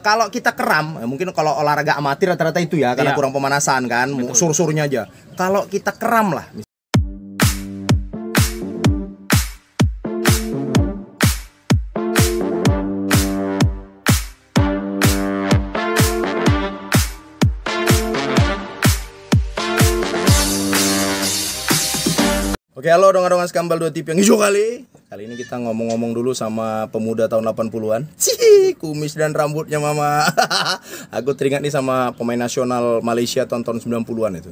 Kalau kita keram, eh, mungkin kalau olahraga amatir rata-rata itu ya, karena iya. kurang pemanasan kan, sur-surnya aja. Kalau kita keram lah. Oke, halo dong donga skambal dua tip yang hijau kali. Kali ini kita ngomong-ngomong dulu sama pemuda tahun 80-an. Cih, kumis dan rambutnya mama. Aku teringat nih sama pemain nasional Malaysia tahun-tahun 90-an itu.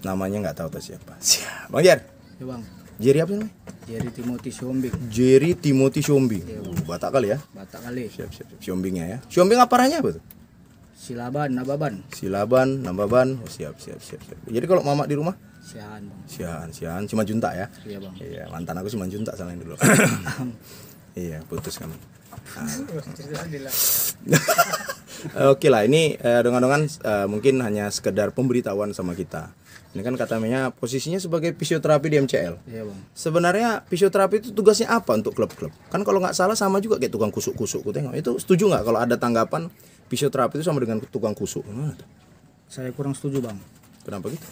Namanya nggak tahu tuh siapa. Siap. Bang Jer. Ya, Bang. Jerry apa namanya? Jerry Timothy Shombing. Jerry Timothy Shombing. Ya, uh, Batak kali ya? Batak kali. Siap, siap, siap. Shombingnya ya. Shombing apa rahanya apa tuh? Silaban, Nababan. Silaban, Nababan. Oh, siap, siap, siap, siap. Jadi kalau mama di rumah Siahan bang. Siahan, cuma junta ya? Iya bang. Iya mantan aku cuma junta salin dulu. iya putus kamu. Nah. Oke lah ini eh, dongan-dongan eh, mungkin hanya sekedar pemberitahuan sama kita. Ini kan katanya posisinya sebagai fisioterapi di MCL. Iya bang. Sebenarnya fisioterapi itu tugasnya apa untuk klub-klub? Kan kalau nggak salah sama juga kayak tukang kusuk-kusuk. Kutengok itu setuju nggak kalau ada tanggapan fisioterapi itu sama dengan tukang kusuk? Saya kurang setuju bang. Kenapa gitu?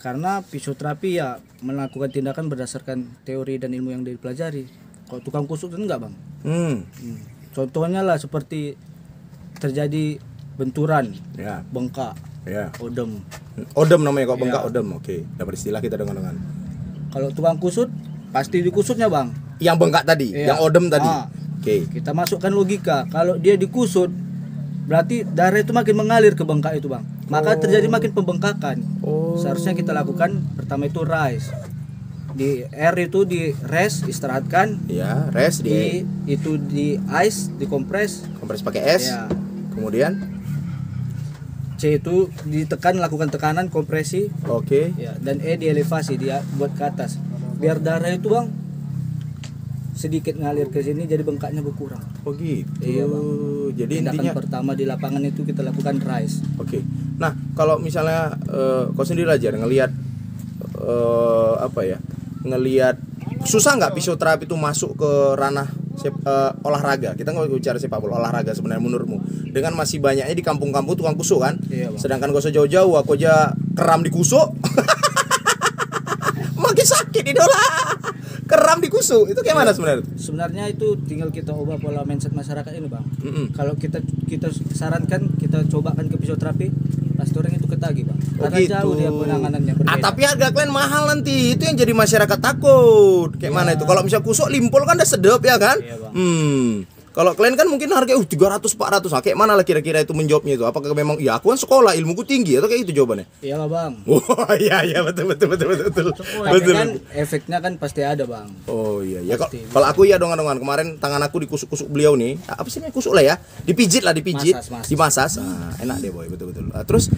karena fisioterapi ya melakukan tindakan berdasarkan teori dan ilmu yang dipelajari kalau tukang kusut itu enggak bang hmm. Hmm. contohnya lah seperti terjadi benturan ya. bengkak ya. odem odem namanya kok bengkak ya. odem oke dapat istilah kita dengan dengan kalau tukang kusut pasti dikusutnya bang yang bengkak tadi ya. yang odem tadi ah. oke kita masukkan logika kalau dia dikusut berarti darah itu makin mengalir ke bengkak itu bang maka oh. terjadi makin pembengkakan oh seharusnya kita lakukan pertama itu rise di air itu di rest istirahatkan ya rest di, di itu di ice di kompres Kompres pakai es. ya. kemudian C itu ditekan lakukan tekanan kompresi. Oke. Okay. Ya, dan E di elevasi, dia buat ke atas. Biar darah itu bang sedikit ngalir ke sini jadi bengkaknya berkurang. Oh gitu. Iya bang. Jadi Tindakan intinya pertama di lapangan itu kita lakukan rise. Oke. Okay kalau misalnya uh, kau sendiri aja ngelihat uh, apa ya ngelihat susah nggak fisioterapi itu masuk ke ranah sep, uh, olahraga kita nggak bicara sepak bola olahraga sebenarnya menurutmu dengan masih banyaknya di kampung-kampung tukang kusuk kan iya, sedangkan kau sejauh jauh aku aja keram di kusuk makin sakit idola keram di kusuk itu kayak mana iya. sebenarnya sebenarnya itu tinggal kita ubah pola mindset masyarakat ini bang mm -hmm. kalau kita kita sarankan kita cobakan ke fisioterapi tagih pak oh, karena gitu. jauh dia penanganannya berbeda. ah tapi harga kalian mahal nanti itu yang jadi masyarakat takut kayak ya. mana itu kalau misalnya kusuk limpol kan udah sedap ya kan iya, hmm kalau kalian kan mungkin harga uh 300 400. ratus, ah, kayak mana lah kira-kira itu menjawabnya itu? Apakah memang ya aku kan sekolah, ilmuku tinggi atau kayak itu jawabannya? Iyalah, Bang. Oh, iya iya betul betul betul betul. betul. Kan betul. kan efeknya kan pasti ada, Bang. Oh iya iya Kalau aku iya dong dongan kemarin tangan aku dikusuk-kusuk beliau nih. Ah, apa sih ini kusuk lah ya? Dipijit lah, dipijit. Masas, Dimasas. Nah, enak deh, boy, betul betul. Nah, terus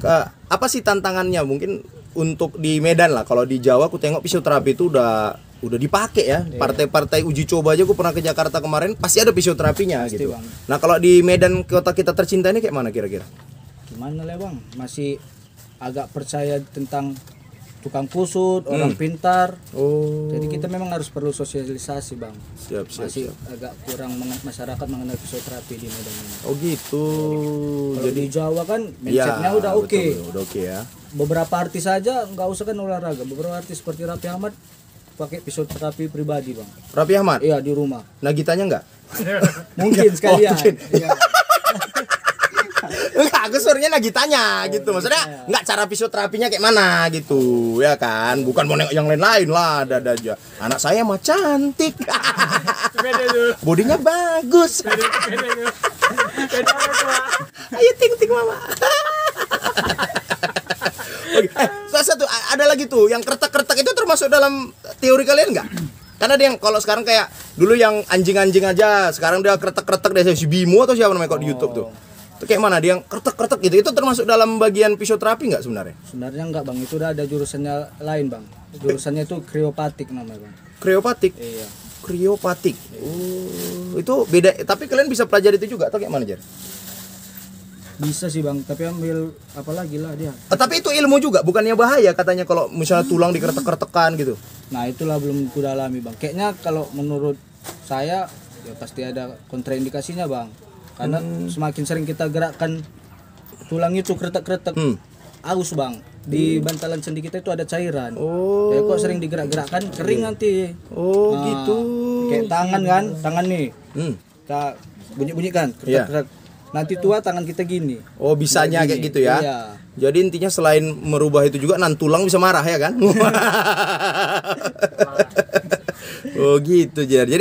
ke, apa sih tantangannya mungkin untuk di Medan lah kalau di Jawa aku tengok fisioterapi itu udah udah dipakai ya iya. partai-partai uji coba aja gue pernah ke Jakarta kemarin pasti ada fisioterapinya pasti gitu bang. nah kalau di Medan kota kita tercinta ini kayak mana kira-kira gimana lah bang masih agak percaya tentang tukang kusut, hmm. orang pintar. Oh. Jadi kita memang harus perlu sosialisasi, Bang. Siap, siap. Masih siap. agak kurang masyarakat mengenal fisioterapi di Medan ini. Oh, gitu. Jadi, Jadi di Jawa kan iya, mindsetnya ya, udah oke. Okay. udah oke okay, ya. Beberapa artis saja nggak usah kan olahraga. Beberapa artis seperti Raffi Ahmad pakai pisau terapi pribadi bang Raffi Ahmad iya di rumah Nagitanya enggak mungkin sekalian oh, iya. mungkin. Enggak, aku suruhnya lagi tanya oh, gitu. Iya. Maksudnya iya. enggak cara terapinya kayak mana gitu, ya kan? Bukan mau nengok yang lain-lain lah, ada-ada aja. Anak saya mah cantik. Bodinya bagus. Ayo ting ting mama. Oke, eh, salah satu ada lagi tuh yang kretek-kretek itu termasuk dalam teori kalian nggak? Karena ada yang kalau sekarang kayak dulu yang anjing-anjing aja, sekarang dia kretek-kretek dari si Bimo atau siapa namanya kok oh. di YouTube tuh. Itu kayak mana dia yang kretek-kretek gitu? Itu termasuk dalam bagian fisioterapi nggak sebenarnya? Sebenarnya nggak bang, itu udah ada jurusannya lain bang. Jurusannya itu kriopatik namanya bang. Kriopatik? Iya. Kriopatik. Iya. Oh, itu beda. Tapi kalian bisa pelajari itu juga atau kayak mana jadi? bisa sih bang tapi ambil apalagi lah dia oh, tapi itu ilmu juga bukannya bahaya katanya kalau misalnya hmm. tulang dikeretek-keretekan gitu nah itulah belum ku dalami bang kayaknya kalau menurut saya ya pasti ada kontraindikasinya bang karena hmm. semakin sering kita gerakkan tulang itu keretek-keretek hmm. aus bang di hmm. bantalan sendi kita itu ada cairan. Oh. Ya, kok sering digerak-gerakkan kering iya. nanti. Oh, nah, gitu. Kayak tangan kan, tangan nih. Hmm. Kita bunyi-bunyikan, iya. kerak-kerak. Yeah nanti tua tangan kita gini oh bisanya kayak gitu ya iya. jadi intinya selain merubah itu juga nan tulang bisa marah ya kan oh gitu jadi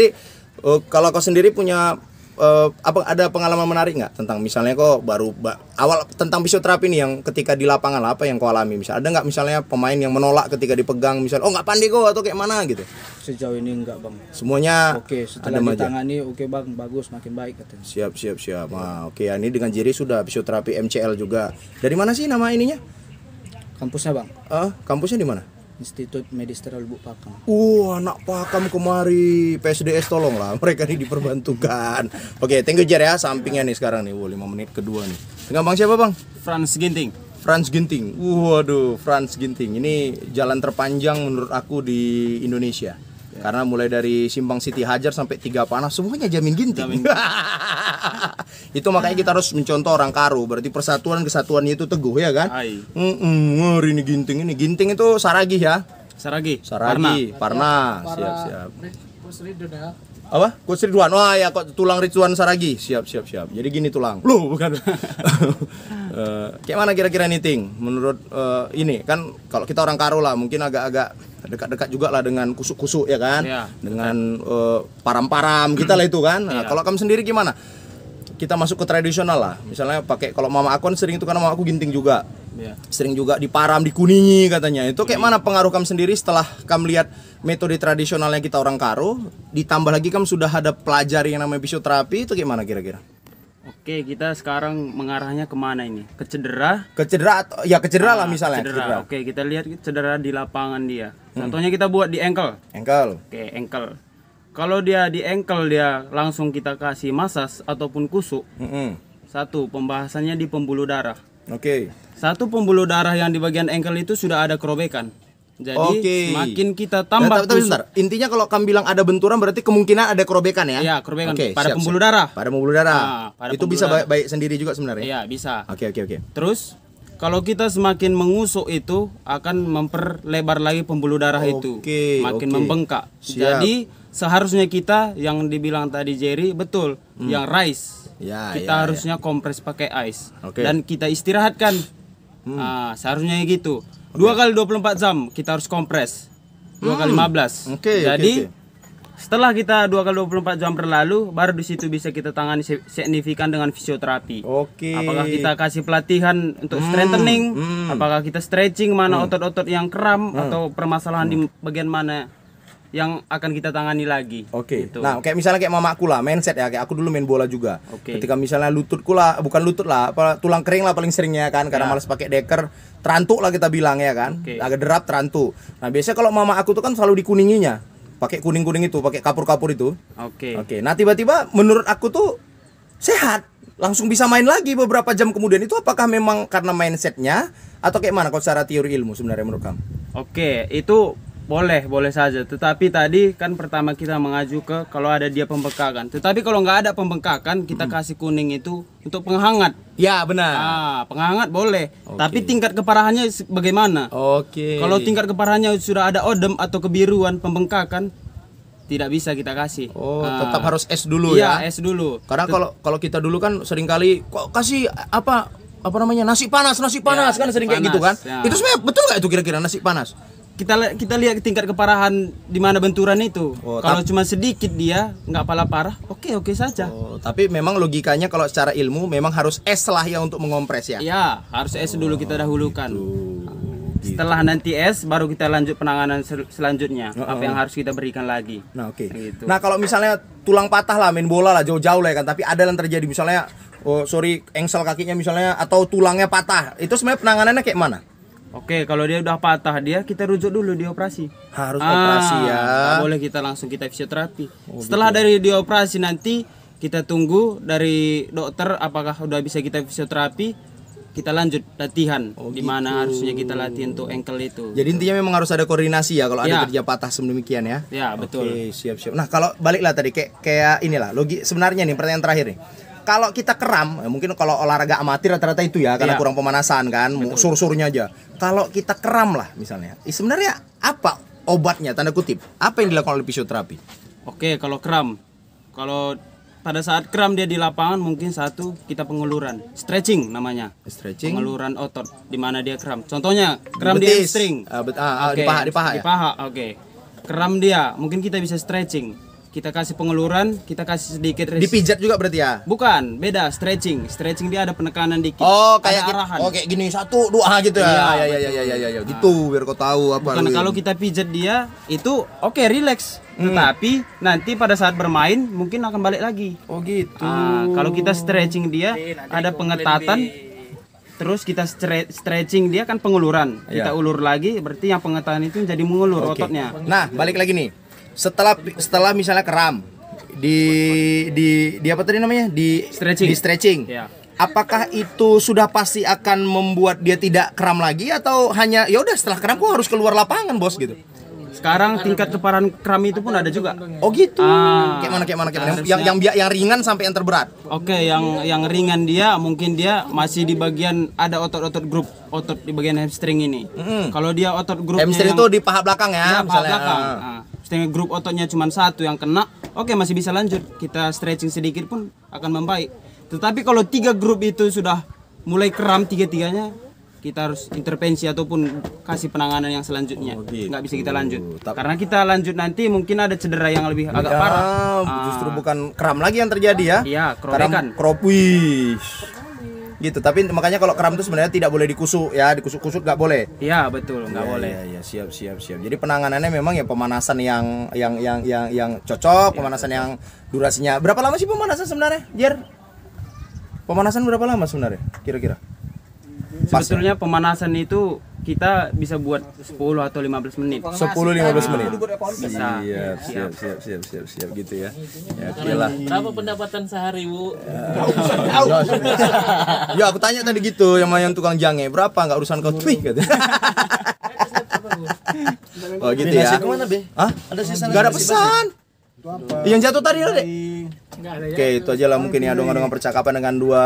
oh, kalau kau sendiri punya uh, apa ada pengalaman menarik nggak tentang misalnya kok baru ba, awal tentang fisioterapi nih yang ketika di lapangan lah, apa yang kau alami misal ada nggak misalnya pemain yang menolak ketika dipegang misal oh nggak pandai kok atau kayak mana gitu sejauh ini nggak bang semuanya oke okay, setelah ada ditangani oke okay bang bagus makin baik katanya siap siap siap nah, oke ya, ini dengan Jiri sudah fisioterapi MCL juga dari mana sih nama ininya kampusnya bang uh, kampusnya di mana Institut Medis Terlubuk Pakam. Uh, anak Pakam kemari. PSDS tolonglah mereka ini diperbantukan. Oke, okay, thank you Jer ya. Sampingnya nih sekarang nih. Wow, 5 menit kedua nih. Dengan Bang siapa, Bang? Franz Ginting. Franz Ginting. Uh, waduh, Franz Ginting. Ini jalan terpanjang menurut aku di Indonesia. Ya. Karena mulai dari Simpang City Hajar sampai Tiga Panas semuanya jamin ginting. Jamin. Itu makanya kita harus mencontoh orang Karu Berarti persatuan kesatuan itu teguh ya kan? Heeh. ini ngeri nih ginting ini. Ginting itu saragi ya? Saragi. Saragi. Parna. Siap Siap, siap. Ya. Apa? Coach Ridwan. Wah, oh, ya kok tulang Ridwan Saragi. Siap, siap, siap. Jadi gini tulang. Lu bukan. Eh, kayak mana kira-kira niting menurut eh, ini kan kalau kita orang Karo lah mungkin agak-agak dekat-dekat juga lah dengan kusuk-kusuk ya kan, ya, dengan eh, param-param uh, kita lah itu kan. Nah, ya. Kalau kamu sendiri gimana? kita masuk ke tradisional lah misalnya pakai kalau mama aku sering itu karena mama aku ginting juga yeah. sering juga diparam dikuningi katanya itu kayak hmm. mana pengaruh kamu sendiri setelah kamu lihat metode tradisionalnya kita orang karo ditambah lagi kamu sudah ada pelajari yang namanya fisioterapi itu gimana kira-kira Oke, kita sekarang mengarahnya kemana ini? Ke cedera? Ke cedera, ya ke cedera ah, lah misalnya. Cedera. cedera. Oke, kita lihat cedera di lapangan dia. Hmm. Contohnya kita buat di ankle. Ankle. Oke, ankle kalau dia di engkel dia langsung kita kasih masas ataupun kusuk mm -hmm. satu pembahasannya di pembuluh darah oke okay. satu pembuluh darah yang di bagian engkel itu sudah ada kerobekan jadi okay. semakin kita nah, tambah nah, tapi, Intinya kalau kamu bilang ada benturan berarti kemungkinan ada kerobekan ya? Iya, kerobekan okay, pada siap, pembuluh siap. darah. Pada pembuluh darah. Nah, pada itu pembuluh bisa darah. baik sendiri juga sebenarnya. Iya, bisa. Oke, okay, oke, okay, oke. Okay. Terus kalau kita semakin mengusuk itu akan memperlebar lagi pembuluh darah okay, itu, makin okay. membengkak. Siap. Jadi seharusnya kita yang dibilang tadi Jerry betul hmm. yang rice ya, kita ya, ya. harusnya ya. kompres pakai ice okay. dan kita istirahatkan hmm. nah, seharusnya gitu okay. dua kali 24 jam kita harus kompres dua hmm. kali 15 okay, jadi okay, okay. Setelah kita dua kali 24 jam berlalu, baru di situ bisa kita tangani signifikan dengan fisioterapi. Oke. Okay. Apakah kita kasih pelatihan untuk hmm. strengthening? Hmm. Apakah kita stretching mana hmm. otot-otot hmm. yang kram hmm. atau permasalahan hmm. di bagian mana yang akan kita tangani lagi. Oke. Okay. Gitu. Nah, kayak misalnya kayak mamaku lah, mindset ya. Kayak aku dulu main bola juga. Okay. Ketika misalnya lututku lah, bukan lutut lah, apa, tulang kering lah paling seringnya kan karena ya. males pakai deker, terantuk lah kita bilang ya kan. Okay. Agak derap terantuk. Nah, biasanya kalau mama aku tuh kan selalu dikuninginya. Pakai kuning-kuning itu, pakai kapur-kapur itu. Oke. Okay. Oke. Okay. Nah, tiba-tiba menurut aku tuh sehat langsung bisa main lagi beberapa jam kemudian itu apakah memang karena mindsetnya atau kayak mana kalau secara teori ilmu sebenarnya menurut kamu? Oke, itu boleh, boleh saja. Tetapi tadi kan pertama kita mengaju ke kalau ada dia pembengkakan. Tetapi kalau nggak ada pembengkakan, kita kasih kuning itu untuk penghangat. Ya, benar. Ah, penghangat boleh. Okay. Tapi tingkat keparahannya bagaimana? Oke. Okay. Kalau tingkat keparahannya sudah ada odem atau kebiruan pembengkakan, tidak bisa kita kasih. Oh, nah, tetap harus es dulu iya, ya. es dulu. Karena kalau kalau kita dulu kan sering kali kok kasih apa apa namanya? nasi panas, nasi panas ya, kan sering panas, kayak gitu kan. Ya. Itu sebenarnya betul nggak itu kira-kira nasi panas? kita kita lihat tingkat keparahan di mana benturan itu. Oh, kalau cuma sedikit dia nggak pala parah, oke okay, oke okay saja. Oh, tapi memang logikanya kalau secara ilmu memang harus eslah lah ya untuk mengompres ya. Iya, harus es oh, dulu kita dahulukan. Gitu. Setelah gitu. nanti es baru kita lanjut penanganan sel selanjutnya oh, apa oh. yang harus kita berikan lagi. Nah, oke. Okay. Gitu. Nah, kalau misalnya tulang patah lah main bola lah jauh-jauh lah ya kan, tapi ada yang terjadi misalnya oh sorry engsel kakinya misalnya atau tulangnya patah, itu sebenarnya penanganannya kayak mana? Oke, kalau dia udah patah dia kita rujuk dulu di operasi. Harus ah, operasi ya. boleh kita langsung kita fisioterapi. Oh, Setelah gitu. dari dioperasi nanti kita tunggu dari dokter apakah udah bisa kita fisioterapi kita lanjut latihan oh, di mana gitu. harusnya kita latihan untuk ankle itu. Jadi gitu. intinya memang harus ada koordinasi ya kalau ya. ada kerja patah sedemikian ya. Ya, betul. Oke, siap-siap. Nah, kalau baliklah tadi kayak kayak inilah Logi sebenarnya nih pertanyaan terakhir nih kalau kita kram eh, mungkin kalau olahraga amatir rata-rata itu ya karena iya. kurang pemanasan kan sur-surnya aja kalau kita kram lah misalnya sebenarnya apa obatnya tanda kutip apa yang dilakukan oleh fisioterapi oke kalau kram kalau pada saat kram dia di lapangan mungkin satu kita pengeluran stretching namanya stretching pengeluran otot di mana dia kram contohnya kram Betis. dia hamstring uh, ah, uh, ah, okay. Ah, di paha di paha ya? di paha oke okay. kram dia mungkin kita bisa stretching kita kasih pengeluran, kita kasih sedikit resist. Dipijat juga berarti ya? Bukan, beda stretching. Stretching dia ada penekanan dikit. Oh, kayak ada arahan. Oh, gini satu, dua gitu ya. Iya, iya, iya, iya, iya, ya, ya. Nah. gitu biar kau tahu apa. Karena kalau kita pijat dia itu oke okay, relax, hmm. tetapi nanti pada saat bermain mungkin akan balik lagi. Oh, gitu. Nah, kalau kita stretching dia Oke, ada pengetatan terus kita stre stretching dia kan pengeluran yeah. kita ulur lagi berarti yang pengetatan itu jadi mengulur okay. ototnya nah balik lagi nih setelah setelah misalnya kram di di di apa tadi namanya di stretching di stretching yeah. apakah itu sudah pasti akan membuat dia tidak kram lagi atau hanya ya udah setelah keram kok harus keluar lapangan bos gitu sekarang tingkat keparahan kram itu pun ada juga oh gitu ah, kayak mana kayak mana kayak mana yang yang yang ringan sampai yang terberat oke okay, yang yang ringan dia mungkin dia masih di bagian ada otot-otot grup otot di bagian hamstring ini mm -hmm. kalau dia otot grup hamstring itu di paha belakang ya, ya paha belakang ah setengah grup ototnya cuma satu yang kena oke okay, masih bisa lanjut kita stretching sedikit pun akan membaik tetapi kalau tiga grup itu sudah mulai kram tiga-tiganya kita harus intervensi ataupun kasih penanganan yang selanjutnya oh, gitu. nggak bisa kita lanjut Tapi, karena kita lanjut nanti mungkin ada cedera yang lebih agak ya, parah justru uh, bukan kram lagi yang terjadi ya iya kerobekan gitu tapi makanya kalau kram itu sebenarnya tidak boleh dikusuk ya dikusuk-kusuk nggak boleh iya betul nggak ya, boleh ya, ya siap siap siap jadi penanganannya memang ya pemanasan yang yang yang yang yang cocok ya, pemanasan betul. yang durasinya berapa lama sih pemanasan sebenarnya Jer pemanasan berapa lama sebenarnya kira-kira sebetulnya pemanasan itu kita bisa buat 10 atau 15 menit. 10 15 menit. Bisa. Siap, siap, siap, siap, siap, siap gitu ya. Ya, lah Berapa pendapatan sehari, Bu? Ya, aku tanya tadi gitu yang main tukang jange, berapa enggak urusan kau tuh gitu. Oh gitu ya. Ke mana, be? Hah? Ada sisa enggak ada pesan. Yang jatuh tadi loh deh. Ya. Oke, itu aja lah mungkin ya dong dengan percakapan dengan dua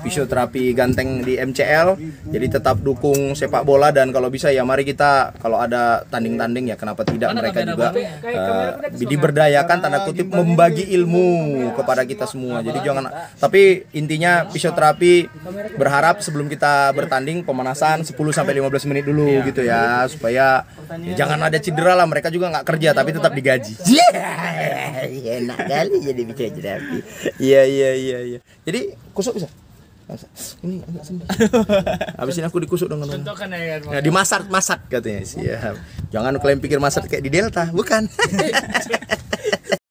fisioterapi ganteng di MCL. Jadi tetap dukung sepak bola dan kalau bisa ya mari kita kalau ada tanding-tanding ya kenapa tidak mereka juga uh, diberdayakan tanda kutip membagi ilmu kepada kita semua. Jadi jangan tapi intinya fisioterapi berharap sebelum kita bertanding pemanasan 10 sampai 15 menit dulu iya. gitu ya supaya ya jangan ada cedera lah mereka juga nggak kerja tapi tetap iya, digaji. Iya, enak kali jadi fisioterapi. Iya iya iya iya. Jadi kusuk bisa ini agak habis ini aku dikusuk dong sentuhkan ya kan ya, masak katanya siap jangan kalian pikir masak kayak di delta bukan